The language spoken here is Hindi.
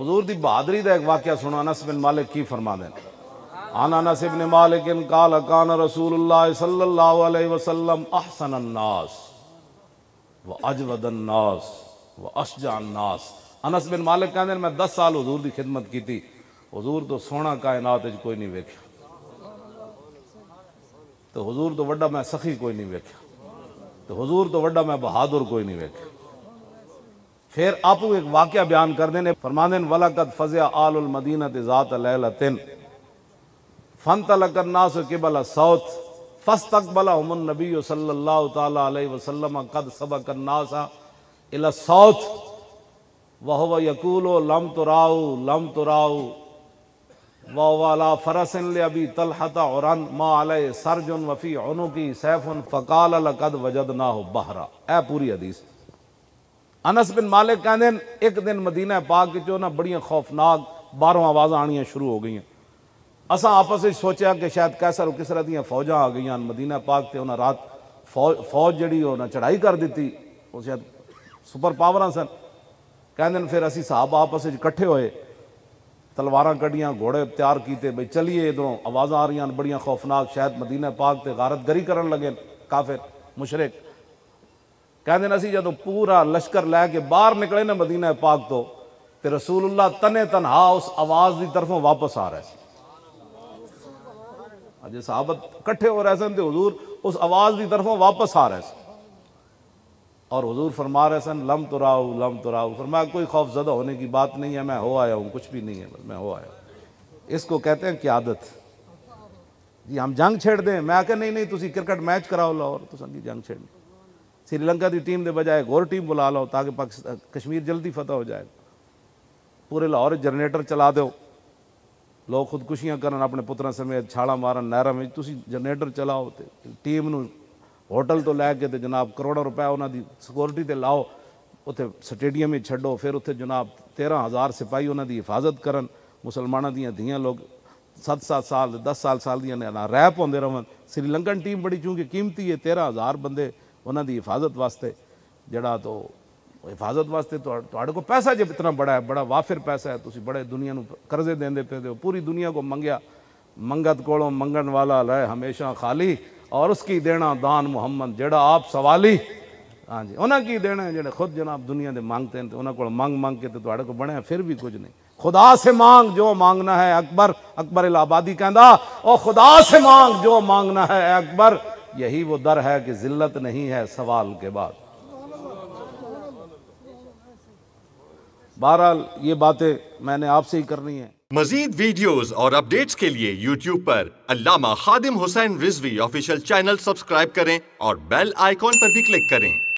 हजूर की बहादरी का एक वाक्य सुनो अनस बिन मालिक की फरमा दे आन अनस बिन मालिक इन काल कान रसूल अहसन अन्नास व अजवद अन्नास व अशजा अन्नास अनस बिन मालिक कहते मैं दस साल हजूर की खिदमत की हजूर तो कायनात कोई नहीं वेख्या तो हजूर तो व्डा मैं सखी कोई नहीं वेख्या तो हजूर तो व्डा मैं बहादुर कोई नहीं वेख्या फिर आप एक वाक्य बयान कर देने फरमादन वलकत फजया आलमदीनत ज़ात लतिन फ़न तलकन्नास किबल सौत फस तक बला उमन नबी सल्ला तसलम कद सबकन्नासा इला सौत वह यकूल लम तुराऊ लम तुराऊ वाला फ़रसन अबी तलहता औरन माल सरजुन वफ़ी सैफ उन फ़काल कद वजद ना हो बहरा ए पूरी हदीस अनस बिन मालिक कहते एक दिन मदीना पाक चो ना बड़िया खौफनाक बारहों आवाज़ा आनिया शुरू हो गई असा आपस में सोचा कि शायद कैसर किस किसर दिन फौजा आ गई मदीना पाक से उन्हें रात फौज फौज जी उन्हें चढ़ाई कर दी शायद सुपर पावर सन कहते फिर असी साहब आपस में कट्ठे होए तलवारा कड़िया घोड़े तैयार किए बई चलीए इधरों आवाज़ा आ रही बड़िया खौफनाक शायद मदीना पाक से गारत गरी कर लगे काफिर मुशरक कहते कहें जो पूरा लश्कर लैके बहर निकले ना मदीना पाक तो रसूल उल्ला तने तनहा उस आवाज की तरफों वापस आ रहे अजय साबत कट्ठे हो रहे सन तो हजूर उस आवाज की तरफों वापस आ रहे और हजूर फरमा रहे सन लम तुराओ लम तुराओ फरमा कोई खौफ जदा होने की बात नहीं है मैं हो आया हूँ कुछ भी नहीं है बस मैं हो आया इसको कहते हैं क्या आदत जी हम जंग छेड़ दें मैं आके नहीं नहीं तुम क्रिकेट मैच कराओ लो और तुम जंग छेड़ श्रीलंका की टीम ने बजाय एक और टीम बुला लो ताकि पाकिस्तान कश्मीर जल्दी फतह हो जाए पूरे लाहौर जनरेटर चला दो लोग खुदकुशियां करन अपने पुत्रों समेत छाला मारन नहरों में तुम जनरेटर चलाओ तो टीम ਨੂੰ ਹੋਟਲ ਤੋਂ ਲੈ ਕੇ ਤੇ ਜਨਾਬ ਕਰੋੜਾਂ ਰੁਪਏ ਉਹਨਾਂ ਦੀ ਸਿਕਿਉਰਿਟੀ ਤੇ ਲਾਓ ਉੱਥੇ ਸਟੇਡੀਅਮ ਵਿੱਚ ਛੱਡੋ ਫਿਰ ਉੱਥੇ ਜਨਾਬ 13000 ਸਿਪਾਹੀ ਉਹਨਾਂ ਦੀ ਹਿਫਾਜ਼ਤ ਕਰਨ ਮੁਸਲਮਾਨਾਂ ਦੀਆਂ ਧੀਆਂ ਲੋਕ 7-7 ਸਾਲ 10 ਸਾਲ ਸਾਲ ਦੀਆਂ ਨਾ ਰੈਪ ਹੁੰਦੇ ਰਹਿਣ ਸ੍ਰੀਲੰਕਨ ਟੀਮ ਬੜੀ ਚੂੰਕਿ ਕੀਮਤੀ ਹੈ 13000 ਬੰਦੇ ਉਹਨਾਂ ਦੀ ਹਿਫਾਜ਼ਤ ਵਾਸਤੇ ਜਿਹੜਾ ਤੋਂ ਹਿਫਾਜ਼ਤ ਵਾਸਤੇ को पैसा जब इतना बड़ा है बड़ा वाफिर पैसा है तुम बड़े दुनिया को कर्जे ਕਰਜ਼ੇ दे पे ਹੋ पूरी दुनिया को मंगया मंगत को मंगन वाला ਲੈ हमेशा खाली और उसकी देना दान मुहम्मद जड़ा आप सवाली हाँ जी उन्हें की देना है जो खुद जनाब दुनिया के मांगते हैं तो उन्होंने को मंग के तो को बने फिर भी कुछ नहीं खुदा से मांग जो मांगना है अकबर अकबर इलाहाबादी कहता और खुदा से मांग जो मांगना है अकबर यही वो दर है कि जिल्लत नहीं है सवाल के बाद बहरहाल ये बातें मैंने आपसे ही करनी है मजीद वीडियोस और अपडेट्स के लिए यूट्यूब पर Allama Khadim Hussain Rizvi official channel subscribe करें और बेल आइकॉन पर भी क्लिक करें